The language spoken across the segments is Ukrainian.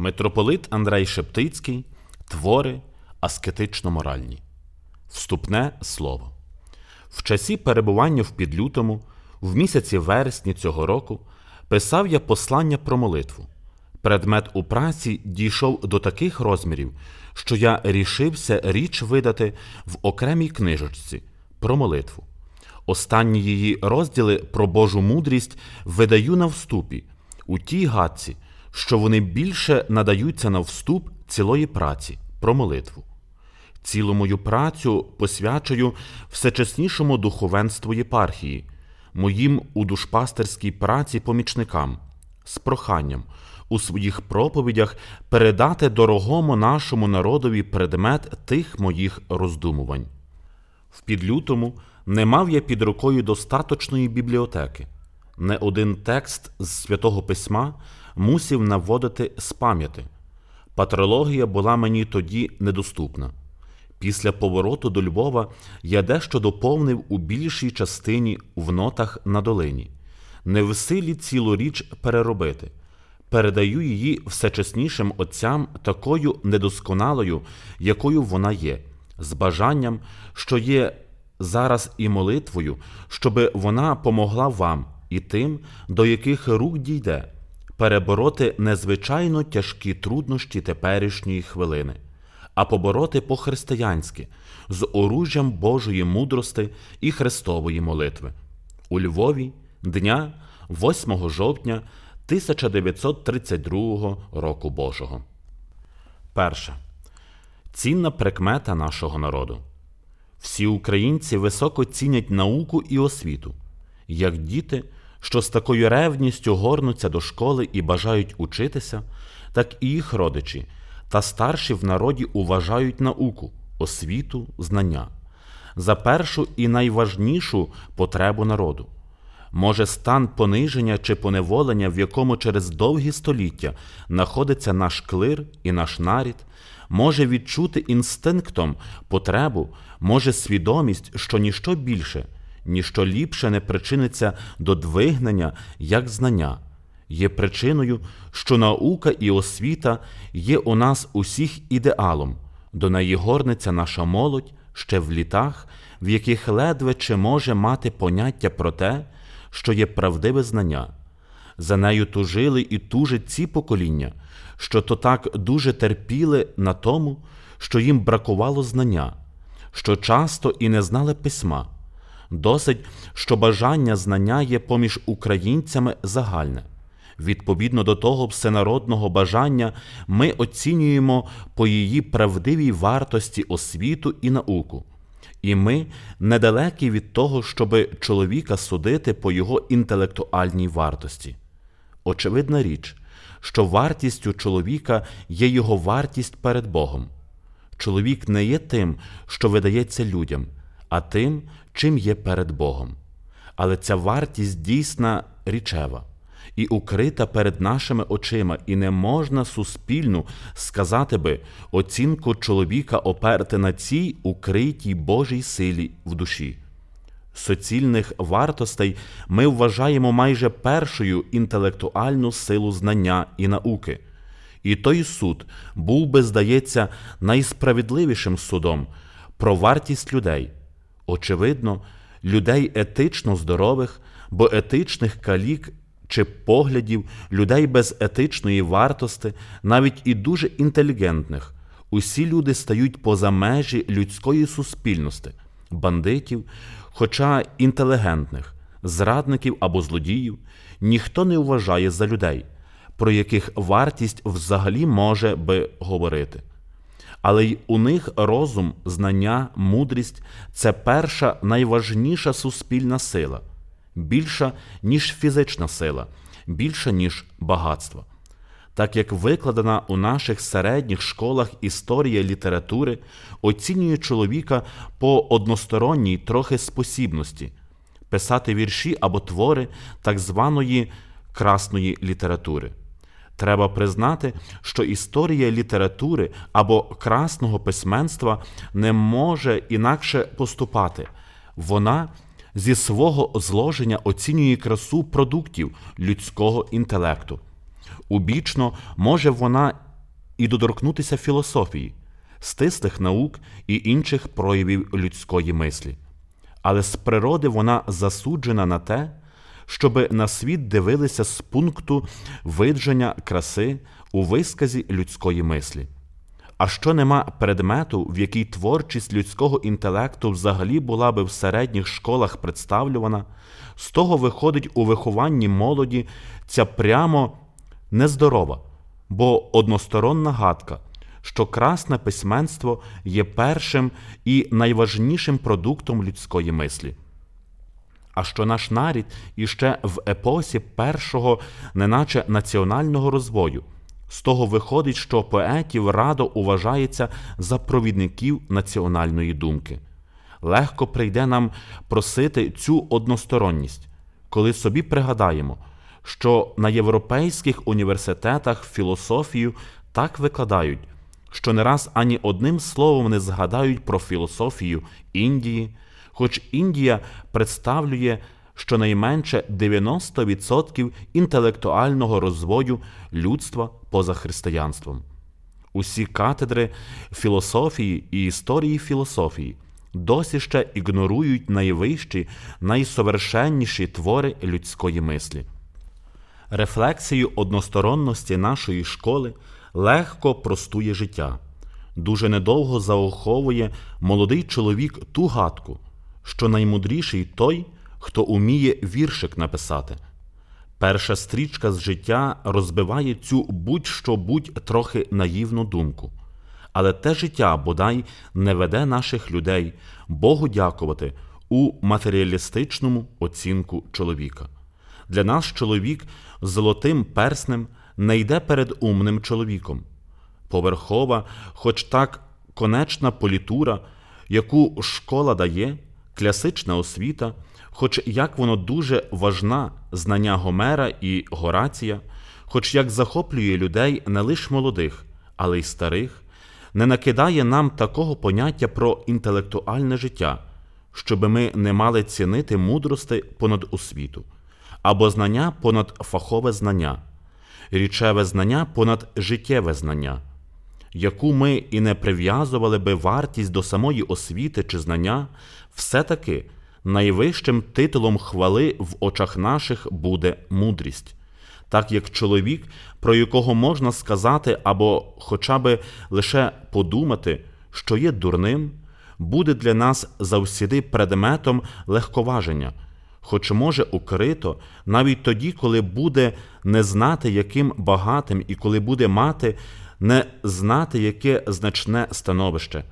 Митрополит Андрей Шептицький Твори аскетично моральні. Вступне слово. В часі перебування в підлютому, в місяці вересні цього року, писав я послання про молитву. Предмет у праці дійшов до таких розмірів, що я рішився річ видати в окремій книжечці про молитву. Останні її розділи про Божу мудрість видаю на вступі, у тій гадці що вони більше надаються на вступ цілої праці про молитву. Цілу мою працю посвячую всечеснішому духовенству єпархії, моїм у душпастерській праці помічникам, з проханням у своїх проповідях передати дорогому нашому народові предмет тих моїх роздумувань. В підлютому не мав я під рукою достаточної бібліотеки, не один текст з святого письма мусів наводити з пам'яти. Патрологія була мені тоді недоступна. Після повороту до Львова я дещо доповнив у більшій частині в нотах на долині. Не в силі цілу річ переробити. Передаю її всечеснішим отцям такою недосконалою, якою вона є, з бажанням, що є зараз і молитвою, щоби вона помогла вам і тим, до яких рук дійде перебороти незвичайно тяжкі труднощі теперішньої хвилини, а побороти по-християнськи з оружжям Божої мудрости і Христової молитви. У Львові дня 8 жовтня 1932 року Божого. Перша цінна прикмета нашого народу. Всі українці високо цінять науку і освіту, як діти що з такою ревністю горнуться до школи і бажають учитися, так і їх родичі та старші в народі уважають науку, освіту, знання за першу і найважнішу потребу народу. Може, стан пониження чи поневолення, в якому через довгі століття знаходиться наш клир і наш нарід, може відчути інстинктом потребу, може свідомість, що ніщо більше ніщо ліпше не причиниться до двигнення як знання, є причиною, що наука і освіта є у нас усіх ідеалом, до неї горниться наша молодь ще в літах, в яких ледве чи може мати поняття про те, що є правдиве знання. За нею тужили і тужать ці покоління, що то так дуже терпіли на тому, що їм бракувало знання, що часто і не знали письма. Досить, що бажання знання є поміж українцями загальне. Відповідно до того всенародного бажання ми оцінюємо по її правдивій вартості освіту і науку. І ми недалекі від того, щоби чоловіка судити по його інтелектуальній вартості. Очевидна річ, що вартістю чоловіка є його вартість перед Богом. Чоловік не є тим, що видається людям, а тим, чим є перед Богом. Але ця вартість дійсна річева і укрита перед нашими очима, і не можна суспільну сказати би оцінку чоловіка оперти на цій укритій Божій силі в душі. Соцільних вартостей ми вважаємо майже першою інтелектуальну силу знання і науки. І той суд був би, здається, найсправедливішим судом про вартість людей очевидно, людей етично здорових, бо етичних калік чи поглядів, людей без етичної вартости, навіть і дуже інтелігентних. Усі люди стають поза межі людської суспільності, бандитів, хоча інтелігентних, зрадників або злодіїв, ніхто не вважає за людей, про яких вартість взагалі може би говорити але й у них розум, знання, мудрість це перша найважніша суспільна сила, більша, ніж фізична сила, більша, ніж багатство. Так як викладена у наших середніх школах історія літератури оцінює чоловіка по односторонній трохи спосібності писати вірші або твори так званої красної літератури. Треба признати, що історія літератури або красного письменства не може інакше поступати. Вона зі свого зложення оцінює красу продуктів людського інтелекту. Убічно може вона і доторкнутися філософії, стислих наук і інших проявів людської мислі. Але з природи вона засуджена на те, щоби на світ дивилися з пункту видження краси у висказі людської мислі. А що нема предмету, в якій творчість людського інтелекту взагалі була би в середніх школах представлювана, з того виходить у вихованні молоді ця прямо нездорова, бо односторонна гадка, що красне письменство є першим і найважнішим продуктом людської мислі а що наш нарід іще в епосі першого, неначе національного розвою. З того виходить, що поетів радо уважається за провідників національної думки. Легко прийде нам просити цю односторонність, коли собі пригадаємо, що на європейських університетах філософію так викладають, що не раз ані одним словом не згадають про філософію Індії хоч Індія представлює щонайменше 90% інтелектуального розвою людства поза християнством. Усі катедри філософії і історії філософії досі ще ігнорують найвищі, найсовершенніші твори людської мислі. Рефлексію односторонності нашої школи легко простує життя. Дуже недовго заоховує молодий чоловік ту гадку, що наймудріший той, хто уміє віршик написати. Перша стрічка з життя розбиває цю будь-що будь трохи наївну думку. Але те життя бодай не веде наших людей Богу дякувати у матеріалістичному оцінку чоловіка. Для нас чоловік золотим перснем не йде перед умним чоловіком. Поверхова, хоч так конечна політура, яку школа дає, Класична освіта, хоч як воно дуже важна знання Гомера і Горація, хоч як захоплює людей не лише молодих, але й старих, не накидає нам такого поняття про інтелектуальне життя, щоби ми не мали цінити мудрости понад освіту, або знання понад фахове знання, річеве знання понад життєве знання, яку ми і не прив'язували би вартість до самої освіти чи знання все-таки найвищим титулом хвали в очах наших буде мудрість. Так як чоловік, про якого можна сказати або хоча би лише подумати, що є дурним, буде для нас завсіди предметом легковаження, хоч може укрито, навіть тоді, коли буде не знати, яким багатим, і коли буде мати не знати, яке значне становище.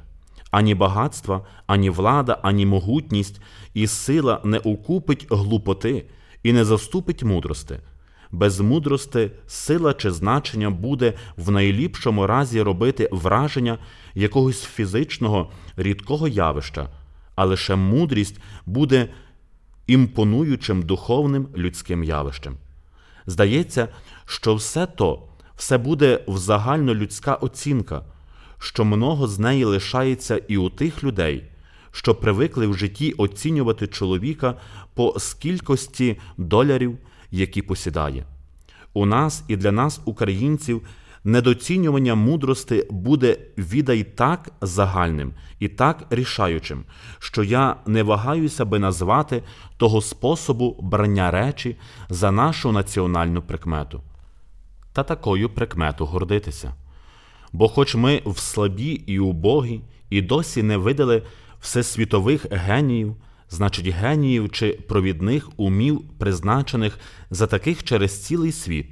Ані багатства, ані влада, ані могутність і сила не укупить глупоти і не заступить мудрости. Без мудрости сила чи значення буде в найліпшому разі робити враження якогось фізичного рідкого явища, а лише мудрість буде імпонуючим духовним людським явищем. Здається, що все то все буде в загальнолюдська оцінка що много з неї лишається і у тих людей, що привикли в житті оцінювати чоловіка по скількості долярів, які посідає. У нас і для нас, українців, недоцінювання мудрости буде відай так загальним і так рішаючим, що я не вагаюся би назвати того способу брання речі за нашу національну прикмету та такою прикмету гордитися. Бо, хоч ми в слабі і убогі, і досі не видали всесвітових геніїв, значить геніїв чи провідних умів, призначених за таких через цілий світ,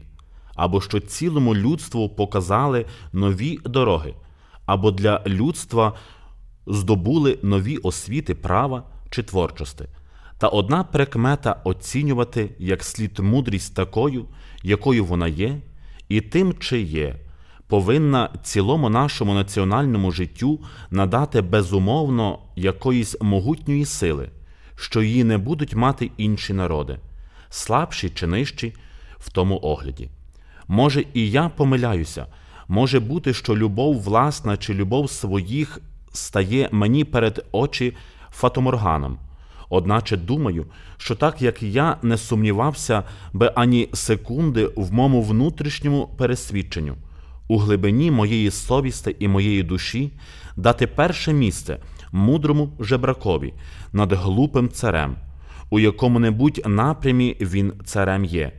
або що цілому людству показали нові дороги, або для людства здобули нові освіти права чи творчості. Та одна прикмета оцінювати як слід мудрість такою, якою вона є, і тим, чи є повинна цілому нашому національному життю надати безумовно якоїсь могутньої сили, що її не будуть мати інші народи, слабші чи нижчі в тому огляді. Може, і я помиляюся, може бути, що любов власна чи любов своїх стає мені перед очі фатоморганом. Одначе думаю, що так як я не сумнівався би ані секунди в моєму внутрішньому пересвідченню, у глибині моєї совісти і моєї душі дати перше місце мудрому жебракові над глупим царем, у якому-небудь напрямі він царем є.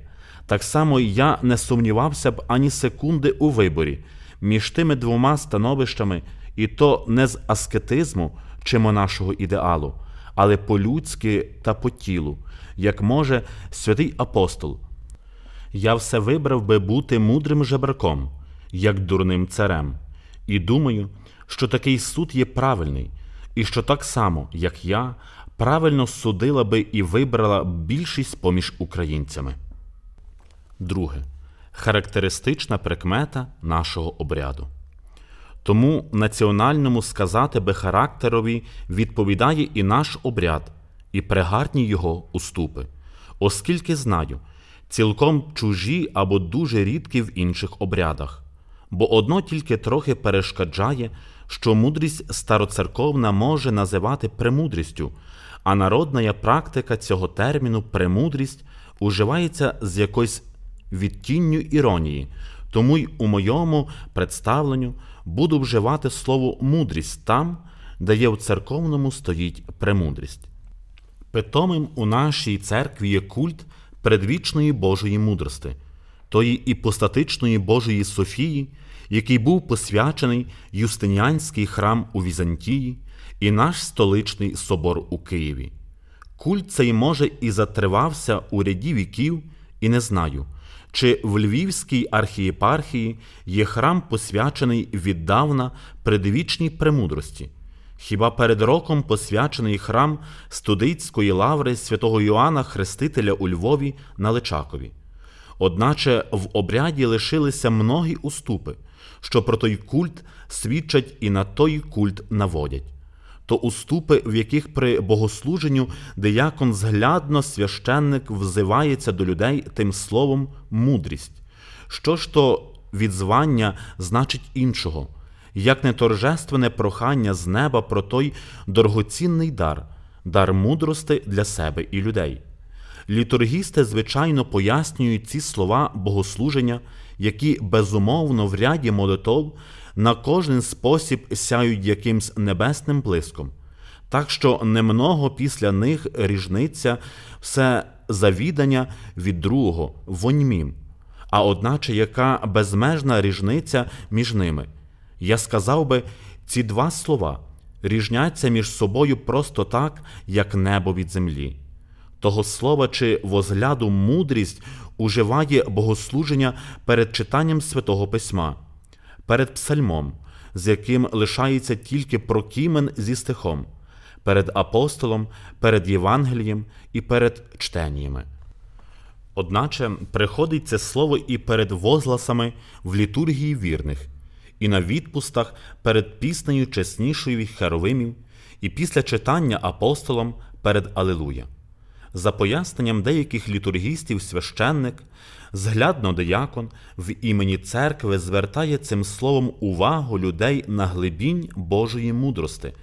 Так само я не сумнівався б ані секунди у виборі між тими двома становищами, і то не з аскетизму чи монашого ідеалу, але по-людськи та по тілу, як може святий апостол. Я все вибрав би бути мудрим жебраком, як дурним царем, і думаю, що такий суд є правильний, і що так само, як я, правильно судила би і вибрала більшість поміж українцями. Друге. Характеристична прикмета нашого обряду. Тому національному сказати би характерові відповідає і наш обряд, і пригарні його уступи, оскільки знаю, цілком чужі або дуже рідкі в інших обрядах бо одно тільки трохи перешкоджає, що мудрість староцерковна може називати премудрістю, а народна практика цього терміну премудрість уживається з якоюсь відтінню іронії, тому й у моєму представленню буду вживати слово мудрість там, де є в церковному стоїть премудрість. Питомим у нашій церкві є культ предвічної Божої мудрості тої іпостатичної Божої Софії, який був посвячений Юстиніанський храм у Візантії і наш столичний собор у Києві. Культ цей може і затривався у ряді віків, і не знаю, чи в Львівській архієпархії є храм посвячений віддавна предвічній премудрості. Хіба перед роком посвячений храм студицької лаври святого Йоанна Хрестителя у Львові на Личакові? одначе в обряді лишилися многі уступи, що про той культ свідчать і на той культ наводять. То уступи, в яких при богослуженню диякон зглядно священник взивається до людей тим словом мудрість, що ж то відзвання значить іншого, як не торжественне прохання з неба про той дорогоцінний дар, дар мудрости для себе і людей. Літургісти, звичайно, пояснюють ці слова богослуження, які безумовно в ряді молитов на кожен спосіб сяють якимсь небесним блиском, так що немного після них ріжниця все завідання від другого воньмім, а одначе яка безмежна ріжниця між ними. Я сказав би, ці два слова ріжняться між собою просто так, як небо від землі. Того слова чи возгляду мудрість уживає богослуження перед читанням святого письма, перед псальмом, з яким лишається тільки прокімен зі стихом, перед апостолом, перед Євангелієм і перед чтеннями. Одначе приходить це слово і перед возгласами в літургії вірних, і на відпустах перед піснею чеснішою херовимів, і після читання апостолом перед Алилуя. За поясненням деяких літургістів, священник, зглядно деякон в імені церкви звертає цим словом увагу людей на глибінь Божої мудрости,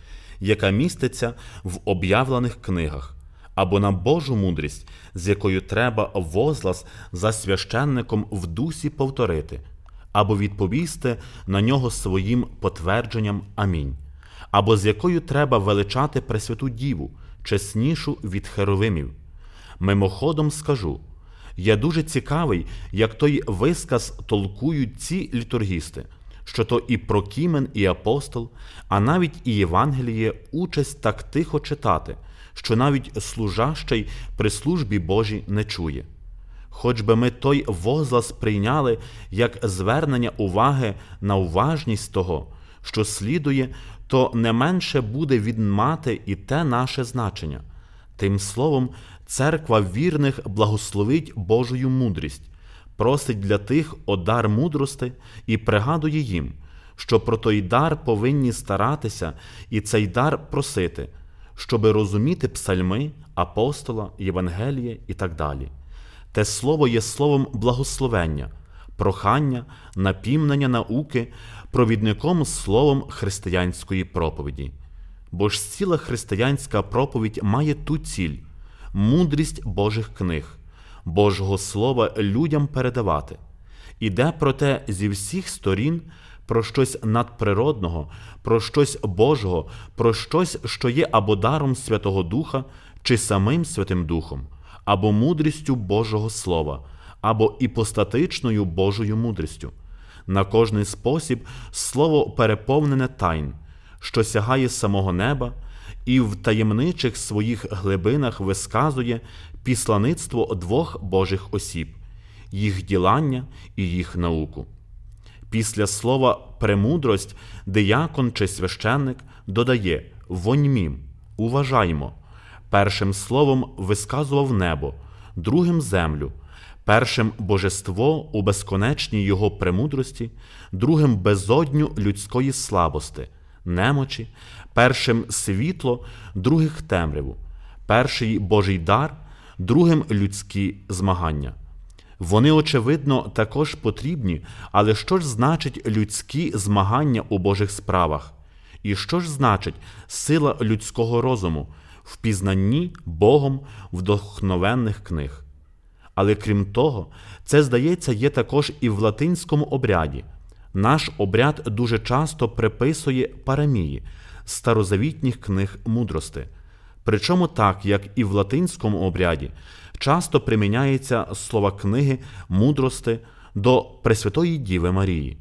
яка міститься в об'явлених книгах, або на Божу мудрість, з якою треба возлас за священником в дусі повторити, або відповісти на нього своїм потвердженням Амінь, або з якою треба величати Пресвяту Діву, чеснішу від Херовимів. Мимоходом скажу я дуже цікавий, як той висказ толкують ці літургісти, що то і Прокімен, і апостол, а навіть і Євангеліє участь так тихо читати, що навіть служащий при службі Божій не чує. Хоч би ми той возглас прийняли як звернення уваги на уважність того, що слідує, то не менше буде відмати і те наше значення. Тим словом, Церква вірних благословить Божою мудрість, просить для тих одар мудрости і пригадує їм, що про той дар повинні старатися і цей дар просити, щоби розуміти псальми, апостола, Євангеліє і так далі. Те слово є словом благословення, прохання, напімнення науки, провідником словом християнської проповіді. Бо ж ціла християнська проповідь має ту ціль мудрість Божих книг, Божого Слова людям передавати. Іде проте зі всіх сторін про щось надприродного, про щось Божого, про щось, що є або даром Святого Духа, чи самим Святим Духом, або мудрістю Божого Слова, або іпостатичною Божою мудрістю. На кожний спосіб слово переповнене тайн, що сягає самого неба, і в таємничих своїх глибинах висказує післаництво двох божих осіб, їх ділання і їх науку. Після слова премудрость диякон чи священник додає воньмім, уважаймо. Першим словом висказував небо, другим землю, першим божество у безконечній його премудрості, другим безодню людської слабости, немочі, першим світло, других темряву, перший Божий дар, другим людські змагання. Вони, очевидно, також потрібні, але що ж значить людські змагання у Божих справах? І що ж значить сила людського розуму в пізнанні Богом вдохновенних книг? Але крім того, це, здається, є також і в латинському обряді. Наш обряд дуже часто приписує парамії, старозавітніх книг мудрости. Причому так, як і в латинському обряді, часто приміняється слова книги мудрости до Пресвятої Діви Марії.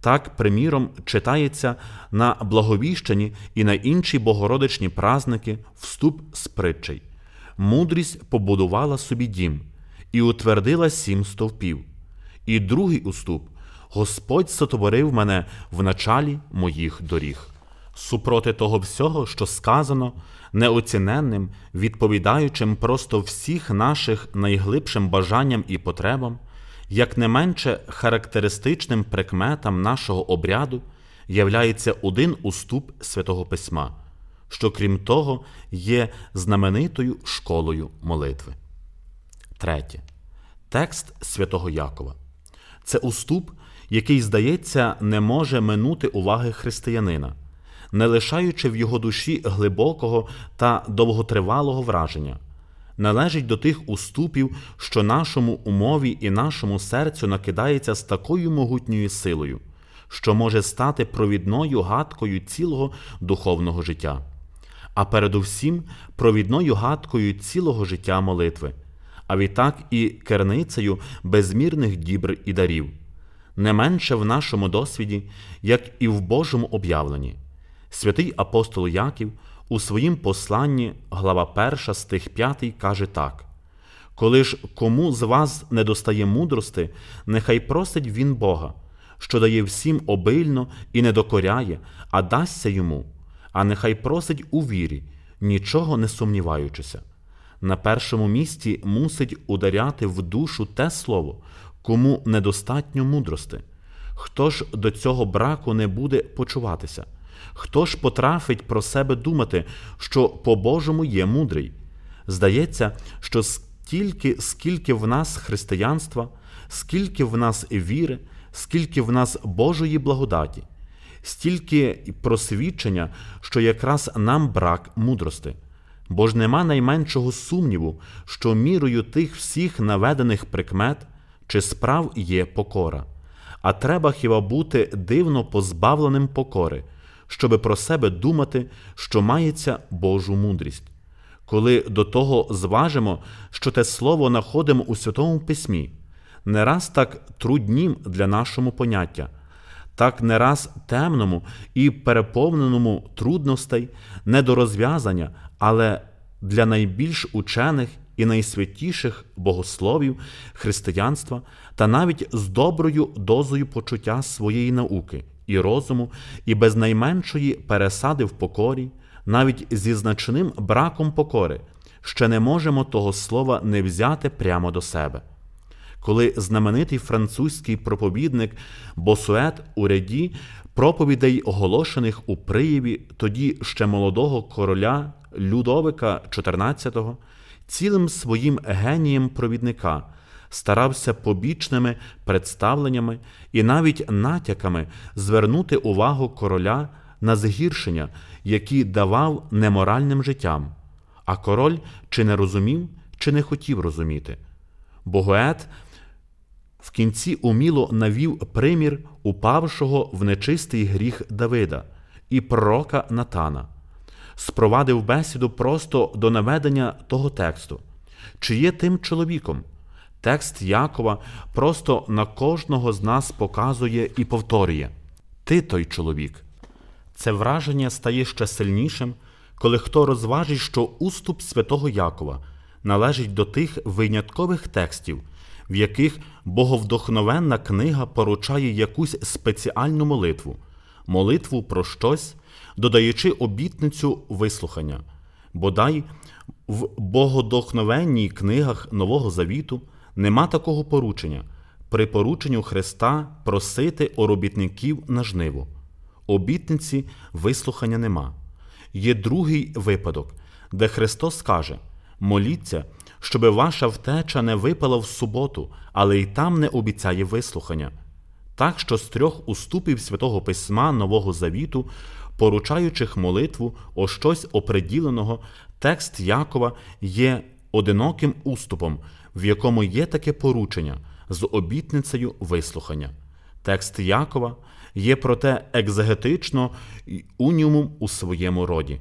Так, приміром, читається на Благовіщенні і на інші богородичні празники вступ з притчей. Мудрість побудувала собі дім і утвердила сім стовпів. І другий уступ Господь сотворив мене в началі моїх доріг супроти того всього, що сказано, неоціненним, відповідаючим просто всіх наших найглибшим бажанням і потребам, як не менше характеристичним прикметам нашого обряду, являється один уступ святого Письма, що, крім того, є знаменитою школою молитви. Третє. Текст святого Якова. Це уступ, який, здається, не може минути уваги християнина не лишаючи в його душі глибокого та довготривалого враження, належить до тих уступів, що нашому умові і нашому серцю накидається з такою могутньою силою, що може стати провідною гадкою цілого духовного життя, а передусім провідною гадкою цілого життя молитви, а відтак і керницею безмірних дібр і дарів. Не менше в нашому досвіді, як і в Божому об'явленні. Святий апостол Яків у своїм посланні, глава 1 стих 5 каже так: Коли ж кому з вас не достає мудрости, нехай просить він Бога, що дає всім обильно і не докоряє, а дасться йому, а нехай просить у вірі, нічого не сумніваючися. На першому місці мусить ударяти в душу те слово, кому недостатньо мудрости. Хто ж до цього браку не буде почуватися? Хто ж потрафить про себе думати, що по Божому є мудрий? Здається, що стільки, скільки в нас християнства, скільки в нас віри, скільки в нас Божої благодаті, стільки просвідчення, що якраз нам брак мудрости. Бо ж нема найменшого сумніву, що мірою тих всіх наведених прикмет чи справ є покора. А треба хіба бути дивно позбавленим покори щоби про себе думати, що мається Божу мудрість. Коли до того зважимо, що те слово знаходимо у Святому Письмі, не раз так труднім для нашому поняття, так не раз темному і переповненому трудностей, не до розв'язання, але для найбільш учених і найсвятіших богословів, християнства та навіть з доброю дозою почуття своєї науки і розуму, і без найменшої пересади в покорі, навіть зі значним браком покори, ще не можемо того слова не взяти прямо до себе. Коли знаменитий французький проповідник Босует у ряді проповідей, оголошених у прияві, тоді ще молодого короля Людовика XIV, цілим своїм генієм провідника старався побічними представленнями і навіть натяками звернути увагу короля на згіршення, які давав неморальним життям, а король чи не розумів, чи не хотів розуміти. Богоет в кінці уміло навів примір упавшого в нечистий гріх Давида і пророка Натана. Спровадив бесіду просто до наведення того тексту, чи є тим чоловіком, Текст Якова просто на кожного з нас показує і повторює Ти той чоловік. Це враження стає ще сильнішим, коли хто розважить, що уступ святого Якова належить до тих виняткових текстів, в яких боговдохновенна книга поручає якусь спеціальну молитву, молитву про щось, додаючи обітницю вислухання, бодай в богодохновенній книгах Нового Завіту. Нема такого поручення при порученню Христа просити о робітників на жниву. Обітниці вислухання нема. Є другий випадок, де Христос каже: моліться, щоби ваша втеча не випала в суботу, але й там не обіцяє вислухання. Так що з трьох уступів святого Письма Нового Завіту, поручаючих молитву о щось оприділеного, текст Якова є одиноким уступом, в якому є таке поручення з обітницею вислухання. Текст Якова є проте екзегетично і уніумом у своєму роді.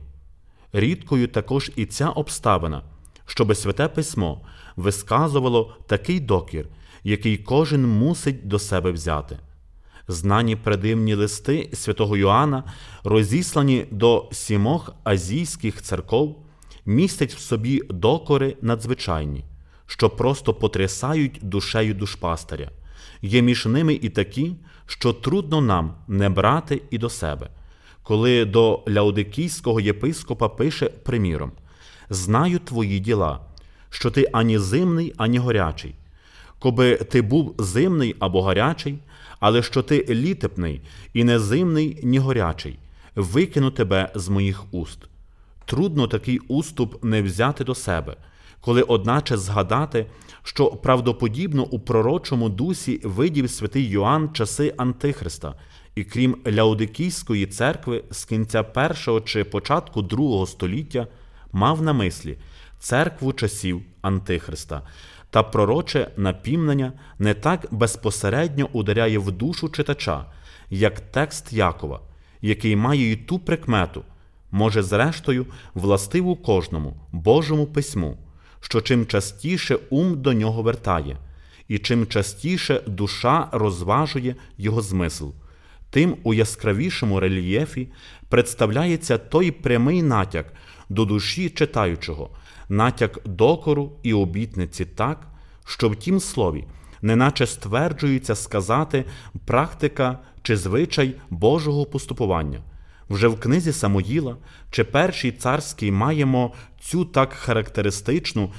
Рідкою також і ця обставина, щоби святе письмо висказувало такий докір, який кожен мусить до себе взяти. Знані предимні листи святого Йоанна, розіслані до сімох азійських церков, містять в собі докори надзвичайні що просто потрясають душею душпастиря. Є між ними і такі, що трудно нам не брати і до себе. Коли до Ляодикійського єпископа пише приміром: Знаю твої діла, що ти ані зимний, ані горячий. Коби ти був зимний або гарячий, але що ти літепний і не зимний, ні горячий, викину тебе з моїх уст. Трудно такий уступ не взяти до себе коли, одначе, згадати, що правдоподібно у пророчому дусі видів святий Йоанн часи Антихриста, і крім Ляодикійської церкви з кінця першого чи початку другого століття мав на мислі церкву часів Антихриста. Та пророче напімнення не так безпосередньо ударяє в душу читача, як текст Якова, який має і ту прикмету, може, зрештою, властиву кожному Божому письму що чим частіше ум до нього вертає, і чим частіше душа розважує його змисл, тим у яскравішому рельєфі представляється той прямий натяк до душі читаючого, натяк докору і обітниці так, що в тім слові. Неначе стверджується сказати практика чи звичай Божого поступування. Вже в книзі Самоїла чи першій царській маємо цю так характеристичну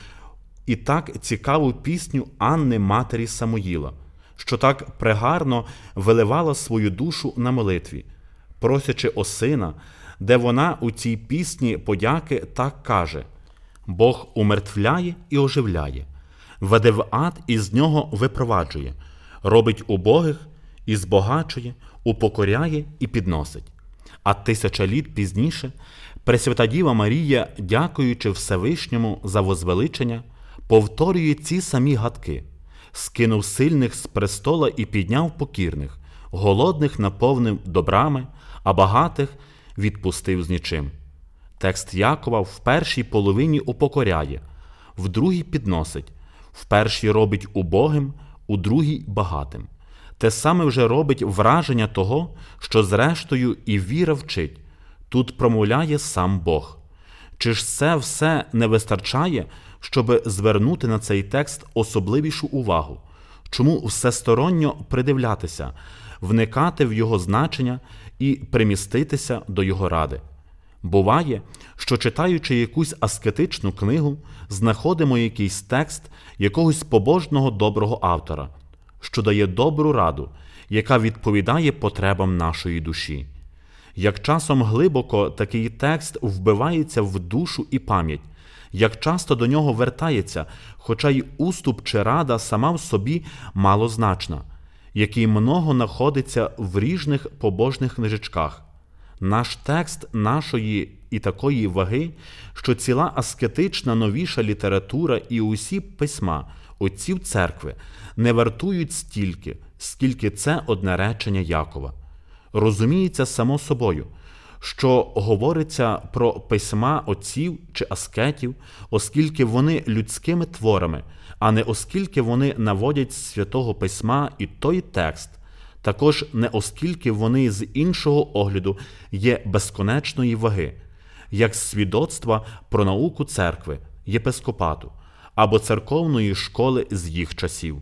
і так цікаву пісню Анни Матері Самоїла, що так прегарно виливала свою душу на молитві, просячи осина, де вона у цій пісні подяки так каже: Бог умертвляє і оживляє, веде в ад і з нього випроваджує, робить убогих і збагачує, упокоряє і підносить. А тисяча літ пізніше Пресвята Діва Марія, дякуючи Всевишньому за возвеличення, повторює ці самі гадки, скинув сильних з престола і підняв покірних, голодних наповнив добрами, а багатих відпустив з нічим. Текст Якова в першій половині упокоряє, в другій підносить, в першій робить убогим, у другій багатим те саме вже робить враження того, що зрештою і віра вчить, тут промовляє сам Бог. Чи ж це все не вистачає, щоб звернути на цей текст особливішу увагу? Чому всесторонньо придивлятися, вникати в його значення і приміститися до його ради? Буває, що читаючи якусь аскетичну книгу, знаходимо якийсь текст якогось побожного доброго автора що дає добру раду, яка відповідає потребам нашої душі. Як часом глибоко такий текст вбивається в душу і пам'ять, як часто до нього вертається, хоча й уступ чи рада сама в собі малозначна, який много знаходиться в ріжних побожних книжечках. Наш текст нашої і такої ваги, що ціла аскетична новіша література і усі письма отців церкви не вартують стільки, скільки це одне речення Якова. Розуміється само собою, що говориться про письма отців чи аскетів, оскільки вони людськими творами, а не оскільки вони наводять з святого письма і той текст, також не оскільки вони з іншого огляду є безконечної ваги, як свідоцтва про науку церкви, єпископату або церковної школи з їх часів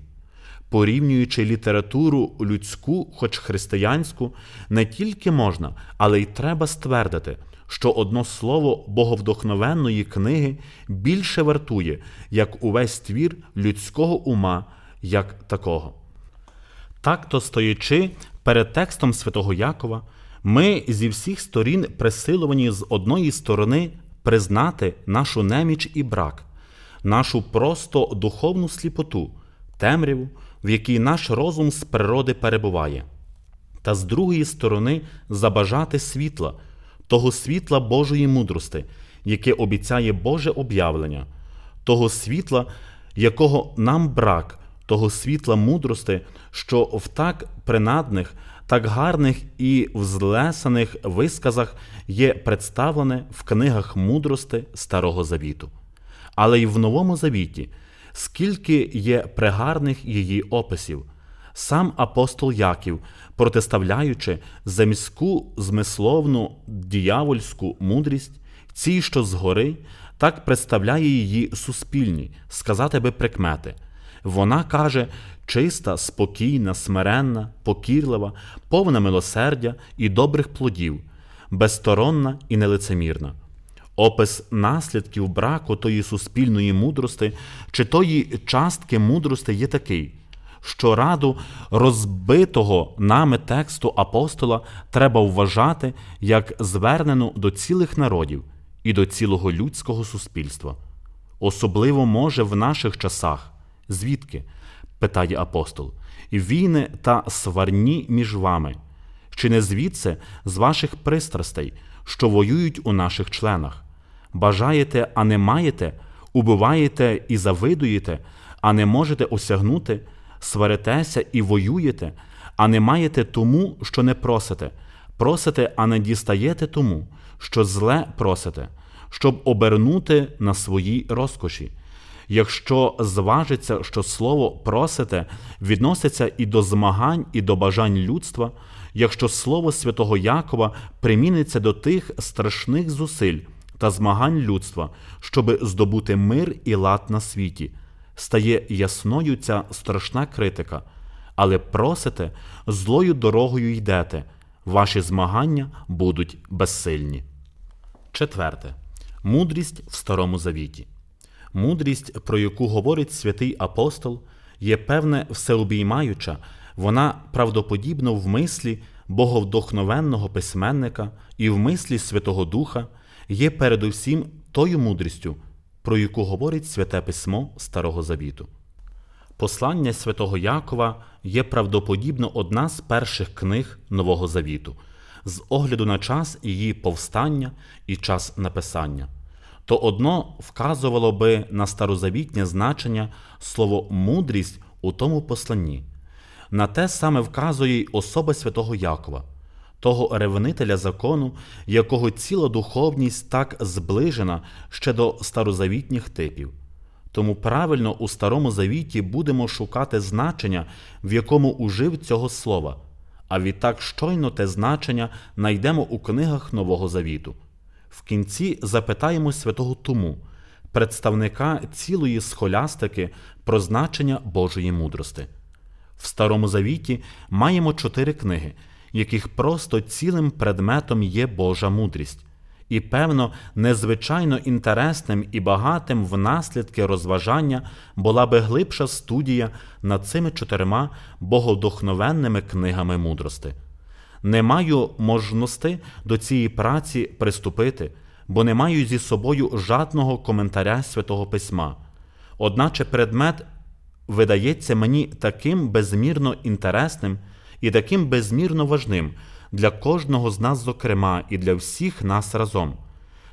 порівнюючи літературу людську, хоч християнську, не тільки можна, але й треба ствердити, що одно слово боговдохновенної книги більше вартує, як увесь твір людського ума, як такого. Так то стоячи перед текстом святого Якова, ми зі всіх сторін присилувані з одної сторони признати нашу неміч і брак, нашу просто духовну сліпоту, темряву, в якій наш розум з природи перебуває, та з другої сторони забажати світла, того світла Божої мудрости, яке обіцяє Боже об'явлення, того світла, якого нам брак, того світла мудрости, що в так принадних, так гарних і взлесаних висказах є представлене в книгах мудрости Старого Завіту. Але й в Новому Завіті скільки є прегарних її описів. Сам апостол Яків, протиставляючи заміську змисловну діявольську мудрість, цій, що згори, так представляє її суспільні, сказати би прикмети. Вона каже чиста, спокійна, смиренна, покірлива, повна милосердя і добрих плодів, безсторонна і нелицемірна. Опис наслідків браку тої суспільної мудрости чи тої частки мудрости є такий, що раду розбитого нами тексту апостола треба вважати як звернену до цілих народів і до цілого людського суспільства. Особливо може в наших часах, звідки? питає апостол, війни та сварні між вами, чи не звідси з ваших пристрастей що воюють у наших членах. Бажаєте, а не маєте, убиваєте і завидуєте, а не можете осягнути, сваритеся і воюєте, а не маєте тому, що не просите, просите, а не дістаєте тому, що зле просите, щоб обернути на свої розкоші. Якщо зважиться, що слово просите відноситься і до змагань, і до бажань людства, якщо слово святого Якова приміниться до тих страшних зусиль та змагань людства, щоби здобути мир і лад на світі, стає ясною ця страшна критика, але просите, злою дорогою йдете, ваші змагання будуть безсильні. Четверте. Мудрість в Старому Завіті. Мудрість, про яку говорить святий апостол, є певне всеобіймаюча, вона правдоподібно в мислі боговдохновенного письменника і в мислі Святого Духа є передусім тою мудрістю, про яку говорить Святе Письмо Старого Завіту. Послання святого Якова є правдоподібно одна з перших книг Нового Завіту, з огляду на час її повстання і час написання. То одно вказувало би на старозавітнє значення слово мудрість у тому посланні. На те саме вказує й особа святого Якова, того ревнителя закону, якого ціла духовність так зближена ще до старозавітніх типів. Тому правильно у Старому Завіті будемо шукати значення, в якому ужив цього слова, а відтак щойно те значення знайдемо у книгах Нового Завіту. В кінці запитаємо святого Туму, представника цілої схолястики про значення Божої мудрости. В Старому Завіті маємо чотири книги, яких просто цілим предметом є Божа мудрість, і, певно, незвичайно інтересним і багатим в наслідки розважання була би глибша студія над цими чотирма богодухновенними книгами мудрости. Не маю можності до цієї праці приступити, бо не маю зі собою жадного коментаря святого письма. Одначе предмет видається мені таким безмірно інтересним і таким безмірно важним для кожного з нас, зокрема, і для всіх нас разом.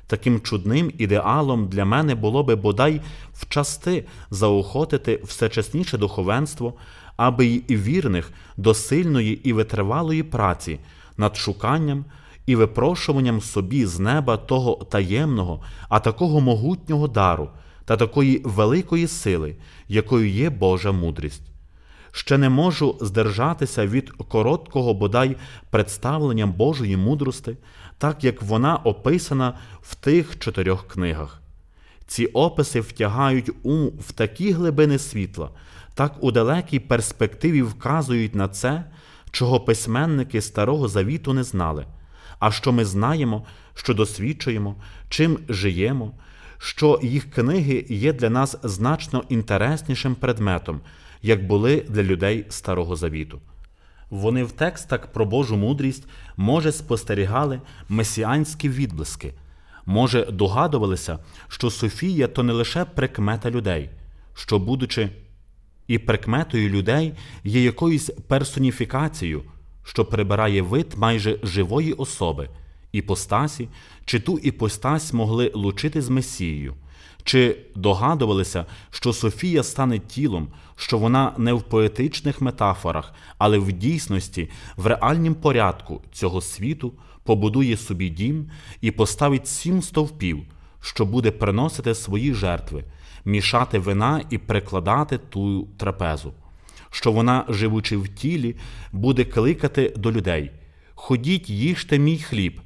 Таким чудним ідеалом для мене було би бодай вчасти заохотити всечесніше духовенство, аби й вірних до сильної і витривалої праці над шуканням і випрошуванням собі з неба того таємного, а такого могутнього дару та такої великої сили, якою є Божа мудрість. Ще не можу здержатися від короткого бодай представлення Божої мудрости, так як вона описана в тих чотирьох книгах. Ці описи втягають ум в такі глибини світла, так у далекій перспективі вказують на це, чого письменники Старого Завіту не знали, а що ми знаємо, що досвідчуємо, чим жиємо що їх книги є для нас значно інтереснішим предметом, як були для людей Старого Завіту. Вони в текстах про Божу мудрість, може, спостерігали месіанські відблиски, може, догадувалися, що Софія то не лише прикмета людей, що, будучи і прикметою людей, є якоюсь персоніфікацією, що прибирає вид майже живої особи іпостасі, чи ту іпостась могли лучити з Месією, чи догадувалися, що Софія стане тілом, що вона не в поетичних метафорах, але в дійсності, в реальнім порядку цього світу побудує собі дім і поставить сім стовпів, що буде приносити свої жертви, мішати вина і прикладати ту трапезу. Що вона, живучи в тілі, буде кликати до людей Ходіть, їжте мій хліб,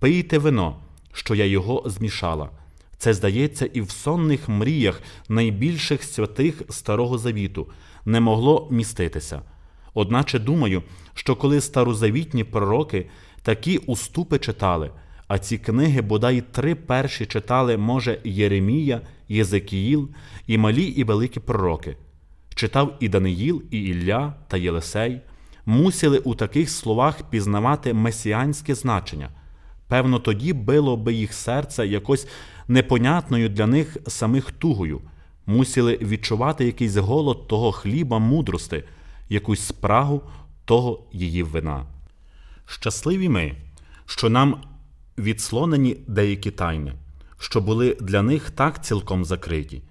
пийте вино, що я його змішала. Це здається, і в сонних мріях найбільших святих Старого Завіту не могло міститися. Одначе думаю, що коли старозавітні пророки такі уступи читали, а ці книги бодай три перші читали, може, Єремія, Єзекіїл і малі і великі пророки. Читав і Даниїл, і Ілля та Єлисей, мусили у таких словах пізнавати месіанське значення. Певно, тоді било би їх серце якось непонятною для них самих тугою, мусили відчувати якийсь голод того хліба мудрости, якусь спрагу того її вина. Щасливі ми, що нам відслонені деякі тайни, що були для них так цілком закриті,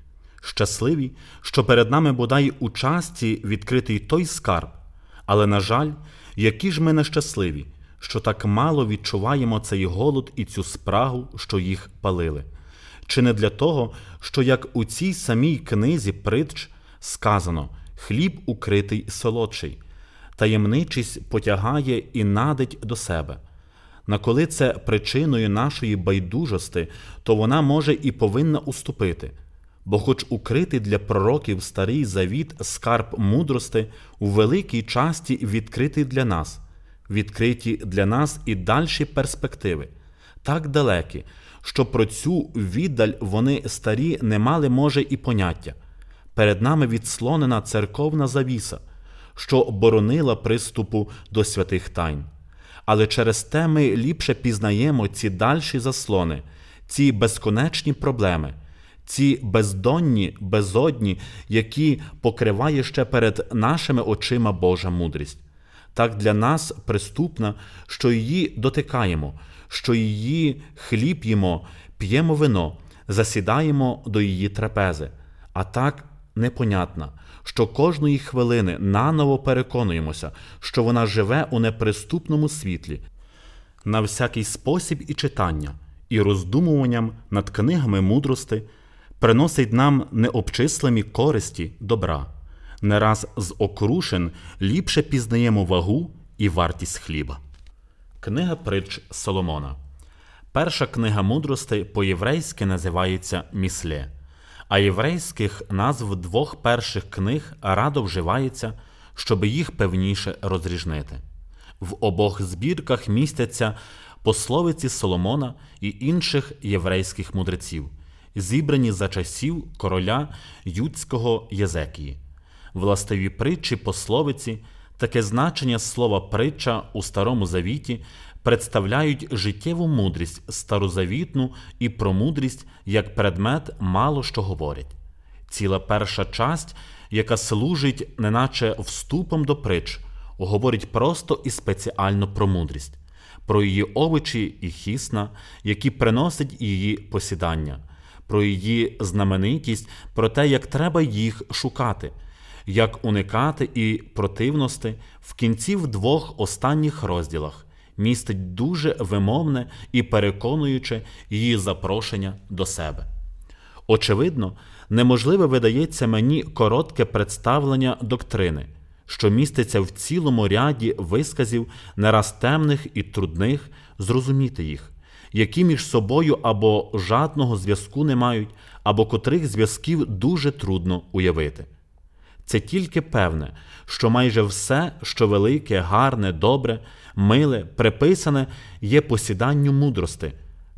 щасливі, що перед нами бодай у часті відкритий той скарб, але, на жаль, які ж ми нещасливі що так мало відчуваємо цей голод і цю спрагу, що їх палили, чи не для того, що як у цій самій книзі притч сказано хліб укритий солодший, таємничість потягає і надить до себе. На коли це причиною нашої байдужості, то вона може і повинна уступити, бо, хоч укритий для пророків старий завіт скарб мудрости, у великій часті відкритий для нас відкриті для нас і дальші перспективи, так далекі, що про цю віддаль вони старі не мали, може, і поняття. Перед нами відслонена церковна завіса, що боронила приступу до святих тайн. Але через те ми ліпше пізнаємо ці дальші заслони, ці безконечні проблеми, ці бездонні, безодні, які покриває ще перед нашими очима Божа мудрість так для нас приступна, що її дотикаємо, що її хліб їмо, п'ємо вино, засідаємо до її трапези. А так непонятна, що кожної хвилини наново переконуємося, що вона живе у неприступному світлі, на всякий спосіб і читання, і роздумуванням над книгами мудрости приносить нам необчислимі користі добра не раз з окрушень ліпше пізнаємо вагу і вартість хліба. Книга притч Соломона. Перша книга мудростей по-єврейськи називається Місле, а єврейських назв двох перших книг радо вживається, щоб їх певніше розріжнити. В обох збірках містяться пословиці Соломона і інших єврейських мудреців, зібрані за часів короля Юдського Єзекії властиві притчі пословиці, таке значення слова притча у Старому Завіті представляють життєву мудрість старозавітну і про мудрість як предмет мало що говорять. Ціла перша часть, яка служить, неначе вступом до притч, говорить просто і спеціально про мудрість, про її овочі і хісна, які приносить її посідання. Про її знаменитість, про те, як треба їх шукати, як уникати і противності в кінці в двох останніх розділах містить дуже вимовне і переконуюче її запрошення до себе. Очевидно, неможливе видається мені коротке представлення доктрини, що міститься в цілому ряді висказів не раз темних і трудних зрозуміти їх, які між собою або жадного зв'язку не мають, або котрих зв'язків дуже трудно уявити. Це тільки певне, що майже все, що велике, гарне, добре, миле, приписане, є посіданню мудрости,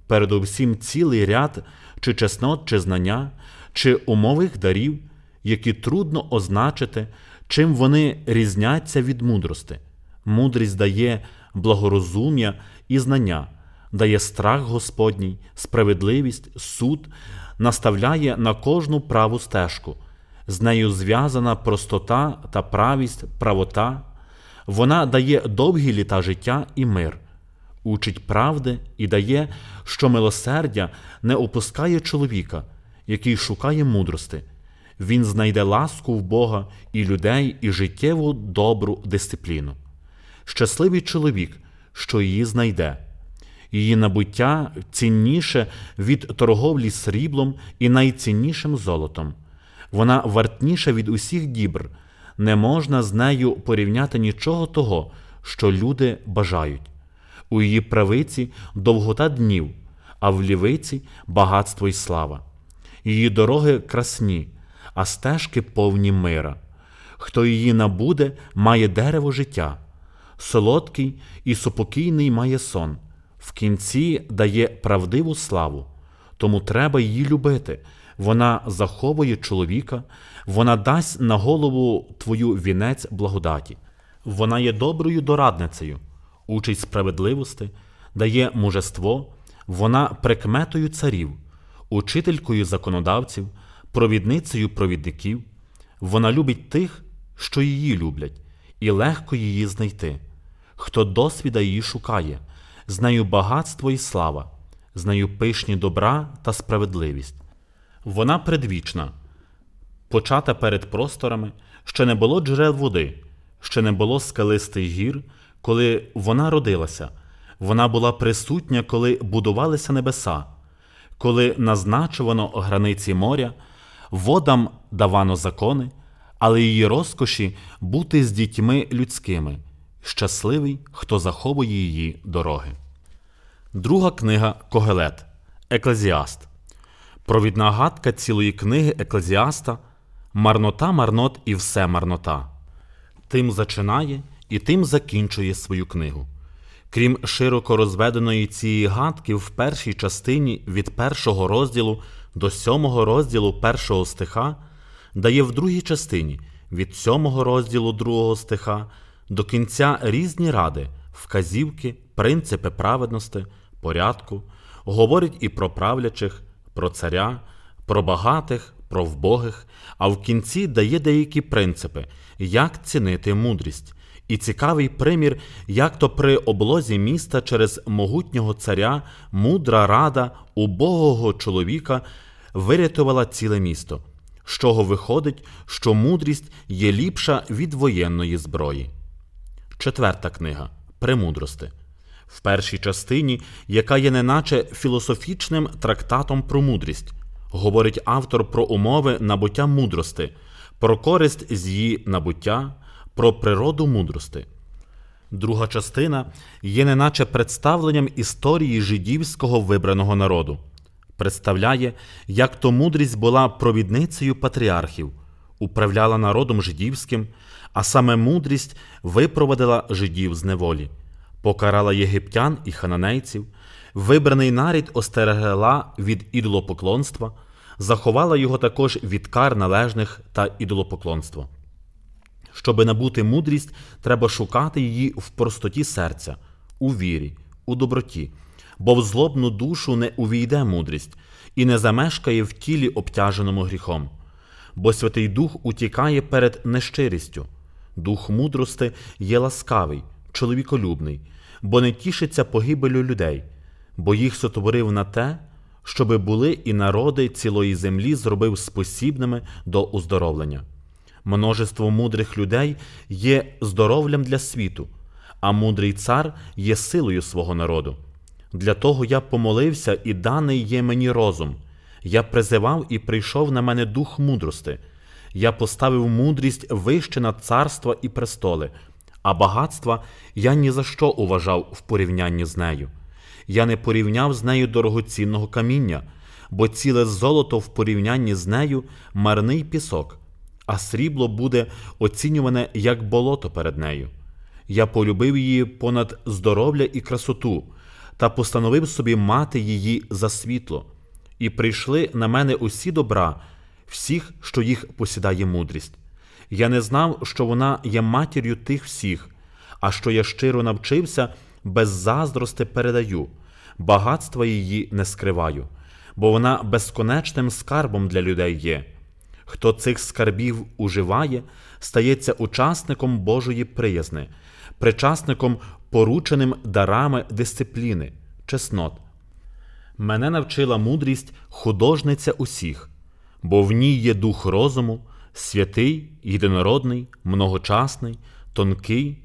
передусім цілий ряд чи чеснот, чи знання, чи умових дарів, які трудно означити, чим вони різняться від мудрости. Мудрість дає благорозум'я і знання, дає страх Господній, справедливість, суд, наставляє на кожну праву стежку з нею зв'язана простота та правість, правота, вона дає довгі літа життя і мир, учить правди і дає, що милосердя не опускає чоловіка, який шукає мудрости. Він знайде ласку в Бога і людей, і життєву добру дисципліну. Щасливий чоловік, що її знайде, її набуття цінніше від торговлі сріблом і найціннішим золотом вона вартніша від усіх дібр, не можна з нею порівняти нічого того, що люди бажають. У її правиці довгота днів, а в лівиці багатство й слава. Її дороги красні, а стежки повні мира. Хто її набуде, має дерево життя, солодкий і супокійний має сон, в кінці дає правдиву славу, тому треба її любити вона заховує чоловіка, вона дасть на голову твою вінець благодаті. Вона є доброю дорадницею, учить справедливості, дає мужество, вона прикметою царів, учителькою законодавців, провідницею провідників. Вона любить тих, що її люблять, і легко її знайти. Хто досвіда її шукає, з нею багатство і слава, з нею пишні добра та справедливість. Вона предвічна, почата перед просторами, ще не було джерел води, ще не було скалистих гір, коли вона родилася, вона була присутня, коли будувалися небеса, коли назначувано границі моря, водам давано закони, але її розкоші бути з дітьми людськими. Щасливий, хто заховує її дороги. Друга книга Когелет Еклезіаст. Провідна гадка цілої книги Еклезіаста Марнота, марнот і все марнота. Тим зачинає і тим закінчує свою книгу. Крім широко розведеної цієї гадки в першій частині від першого розділу до сьомого розділу першого стиха, дає в другій частині від сьомого розділу другого стиха до кінця різні ради, вказівки, принципи праведності, порядку, говорить і про правлячих про царя, про багатих, про вбогих, а в кінці дає деякі принципи, як цінити мудрість. І цікавий примір, як то при облозі міста через могутнього царя, мудра рада убогого чоловіка вирятувала ціле місто, з чого виходить, що мудрість є ліпша від воєнної зброї. Четверта книга Премудрости в першій частині, яка є неначе філософічним трактатом про мудрість, говорить автор про умови набуття мудрости, про користь з її набуття, про природу мудрости. Друга частина є неначе представленням історії жидівського вибраного народу, представляє, як то мудрість була провідницею патріархів, управляла народом жидівським, а саме мудрість випровадила жидів з неволі покарала єгиптян і хананейців, вибраний нарід остерегла від ідолопоклонства, заховала його також від кар належних та ідолопоклонства. Щоби набути мудрість, треба шукати її в простоті серця, у вірі, у доброті, бо в злобну душу не увійде мудрість і не замешкає в тілі, обтяженому гріхом, бо Святий Дух утікає перед нещирістю, дух мудрости є ласкавий чоловіколюбний, бо не тішиться погибелю людей, бо їх сотворив на те, щоби були і народи цілої землі зробив спосібними до уздоровлення. Множество мудрих людей є здоровлям для світу, а мудрий цар є силою свого народу. Для того я помолився, і даний є мені розум. Я призивав і прийшов на мене дух мудрости. Я поставив мудрість вище над царства і престоли а багатства я ні за що уважав в порівнянні з нею. Я не порівняв з нею дорогоцінного каміння, бо ціле золото в порівнянні з нею марний пісок, а срібло буде оцінюване як болото перед нею. Я полюбив її понад здоров'я і красоту та постановив собі мати її за світло, і прийшли на мене усі добра, всіх, що їх посідає мудрість. Я не знав, що вона є матір'ю тих всіх, а що я щиро навчився, без заздрости передаю, багатства її не скриваю, бо вона безконечним скарбом для людей є. Хто цих скарбів уживає, стається учасником Божої приязни, причасником порученим дарами дисципліни, чеснот. Мене навчила мудрість художниця усіх, бо в ній є дух розуму, святий, єдинородний, многочасний, тонкий,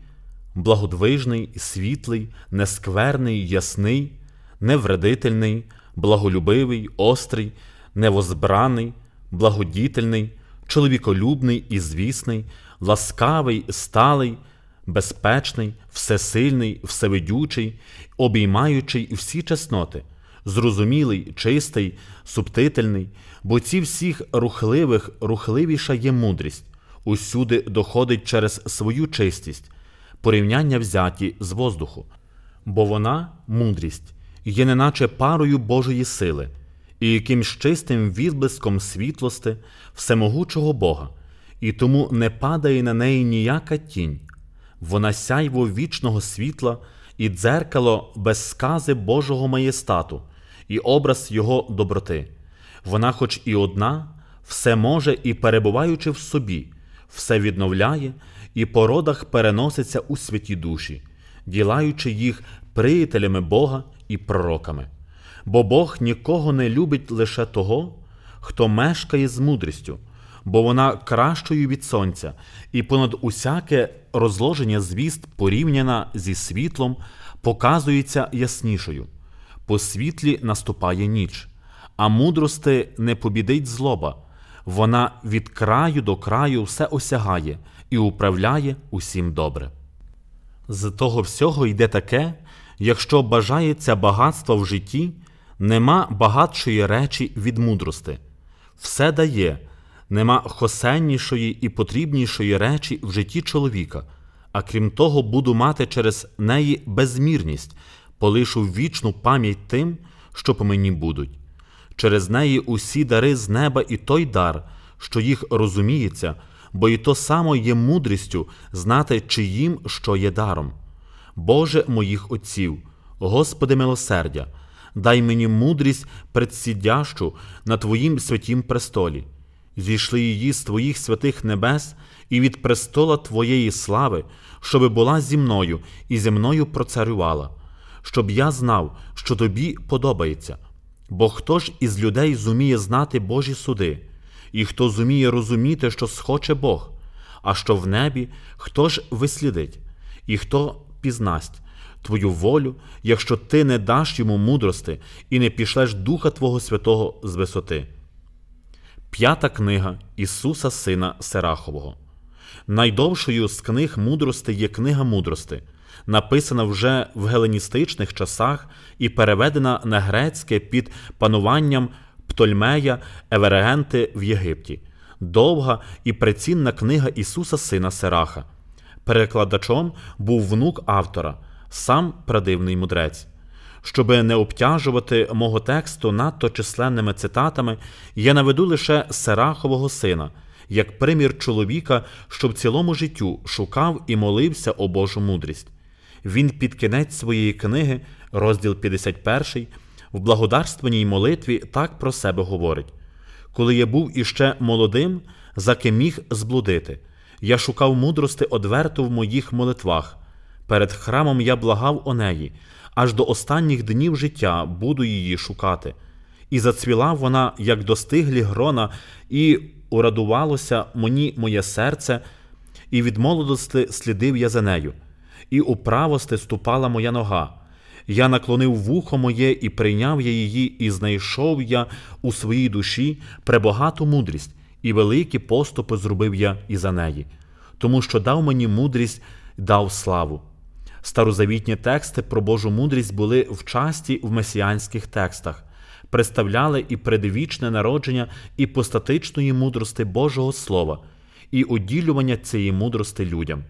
благодвижний, світлий, нескверний, ясний, невредительний, благолюбивий, острий, невозбраний, благодітельний, чоловіколюбний і звісний, ласкавий, сталий. Безпечний, всесильний, всевидючий, обіймаючий всі чесноти, зрозумілий, чистий, субтительний, бо ці всіх рухливих, рухливіша є мудрість, усюди доходить через свою чистість, порівняння взяті з воздуху, бо вона мудрість, є неначе парою Божої сили і якимсь чистим відблиском світлости, всемогучого Бога, і тому не падає на неї ніяка тінь. Вона сяйво вічного світла і дзеркало без скази Божого маєстату, і образ його доброти. Вона, хоч і одна, все може і перебуваючи в собі, все відновляє і по родах переноситься у святі душі, ділаючи їх приятелями Бога і пророками. Бо Бог нікого не любить лише того, хто мешкає з мудрістю, бо вона кращою від сонця, і понад усяке розложення звіст, порівняна зі світлом, показується яснішою по світлі наступає ніч, а мудрости не побідить злоба. Вона від краю до краю все осягає і управляє усім добре. З того всього йде таке, якщо бажається багатства в житті, нема багатшої речі від мудрости, все дає, нема хосеннішої і потрібнішої речі в житті чоловіка, а крім того, буду мати через неї безмірність, полишу вічну пам'ять тим, що по мені будуть. Через неї усі дари з неба і той дар, що їх розуміється, бо і то само є мудрістю знати, чиїм що є даром. Боже моїх отців, Господи милосердя, дай мені мудрість предсідящу на Твоїм святім престолі, зійшли її з Твоїх святих небес і від престола Твоєї слави, щоби була зі мною і зі мною процарювала щоб я знав, що тобі подобається. Бо хто ж із людей зуміє знати Божі суди, і хто зуміє розуміти, що схоче Бог, а що в небі, хто ж вислідить, і хто пізнасть твою волю, якщо ти не даш йому мудрости і не пішлеш Духа Твого Святого з висоти? П'ята книга Ісуса Сина Серахового. Найдовшою з книг мудрости є книга мудрости написана вже в геленістичних часах і переведена на грецьке під пануванням Птольмея Еверегенти в Єгипті, довга і прицінна книга Ісуса Сина Сераха. Перекладачом був внук автора, сам прадивний мудрець. Щоб не обтяжувати мого тексту надто численними цитатами, я наведу лише Серахового сина, як примір чоловіка, що в цілому життю шукав і молився о Божу мудрість він під кінець своєї книги, розділ 51, в благодарственній молитві так про себе говорить: Коли я був іще молодим, заки міг зблудити, я шукав мудрости одверто в моїх молитвах. Перед храмом я благав о неї, аж до останніх днів життя буду її шукати. І зацвіла вона, як достиглі грона, і урадувалося мені моє серце, і від молодости слідив я за нею і оправосте ступала моя нога. Я наклонив вухо моє і прийняв я її, і знайшов я у своїй душі пребагату мудрість, і великі поступи зробив я і за неї, тому що дав мені мудрість, дав славу. Старозавітні тексти про Божу мудрість були в часті в месіанських текстах, представляли і предвічне народження і постатичної мудрости Божого Слова, і оділювання цієї мудрости людям.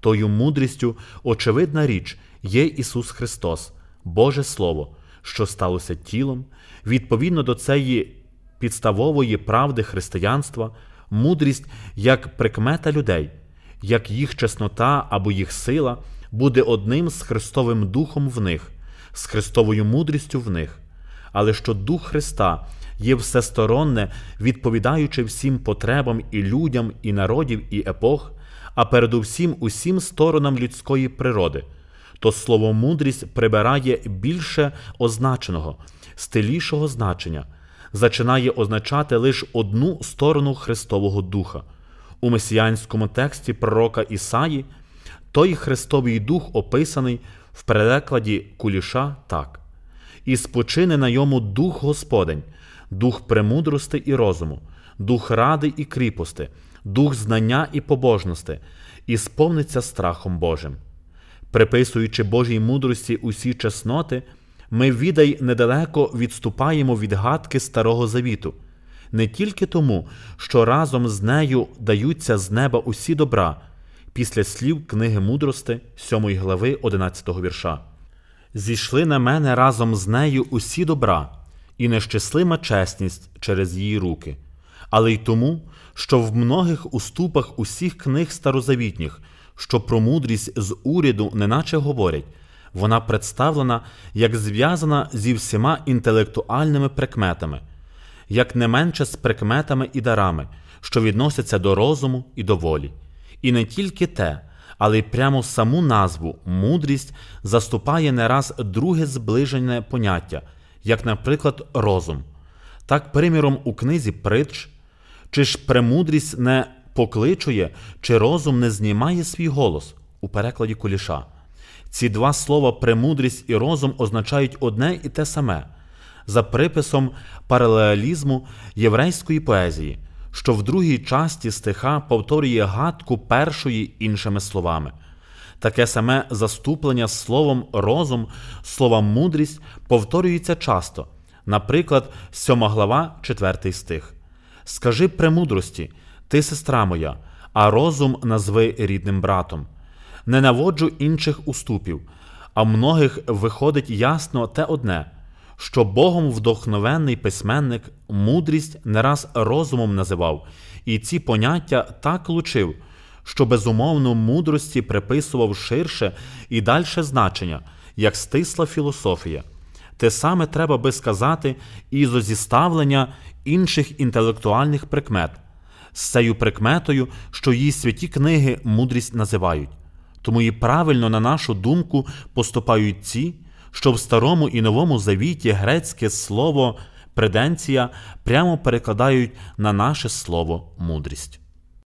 Тою мудрістю, очевидна річ, є Ісус Христос, Боже Слово, що сталося тілом, відповідно до цієї підставової правди християнства, мудрість як прикмета людей, як їх чеснота або їх сила буде одним з Христовим Духом в них, з Христовою мудрістю в них, але що Дух Христа є всесторонне, відповідаючи всім потребам і людям, і народів, і епох а передусім усім сторонам людської природи, то слово мудрість прибирає більше означеного, стилішого значення, зачинає означати лише одну сторону Христового Духа. У месіянському тексті пророка Ісаї той Христовий Дух описаний в перекладі Куліша так. І спочине на йому дух Господень, дух премудрости і розуму, дух ради і кріпости, дух знання і побожності, і сповниться страхом Божим. Приписуючи Божій мудрості усі чесноти, ми відай недалеко відступаємо від гадки Старого Завіту, не тільки тому, що разом з нею даються з неба усі добра, після слів книги мудрости 7 глави 11 вірша. Зійшли на мене разом з нею усі добра, і нещаслима чесність через її руки, але й тому, що в многих уступах усіх книг старозавітніх, що про мудрість з уряду неначе говорять, вона представлена як зв'язана зі всіма інтелектуальними прикметами, як не менше з прикметами і дарами, що відносяться до розуму і до волі. І не тільки те, але й прямо саму назву мудрість заступає не раз друге зближене поняття, як, наприклад, розум. Так, приміром, у книзі притч чи ж премудрість не покличує, чи розум не знімає свій голос у перекладі Куліша? Ці два слова премудрість і розум означають одне і те саме за приписом паралелізму єврейської поезії, що в другій часті стиха повторює гадку першої іншими словами. Таке саме заступлення словом розум, словом мудрість повторюється часто, наприклад, 7 глава, 4 стих. Скажи премудрості, ти сестра моя, а розум назви рідним братом. Не наводжу інших уступів, а в многих виходить ясно те одне, що Богом вдохновенний письменник мудрість не раз розумом називав, і ці поняття так лучив, що безумовно мудрості приписував ширше і дальше значення, як стисла філософія. Те саме треба би сказати і зо зіставлення, інших інтелектуальних прикмет, з цією прикметою, що її святі книги мудрість називають. Тому і правильно, на нашу думку, поступають ці, що в Старому і Новому Завіті грецьке слово преденція прямо перекладають на наше слово мудрість.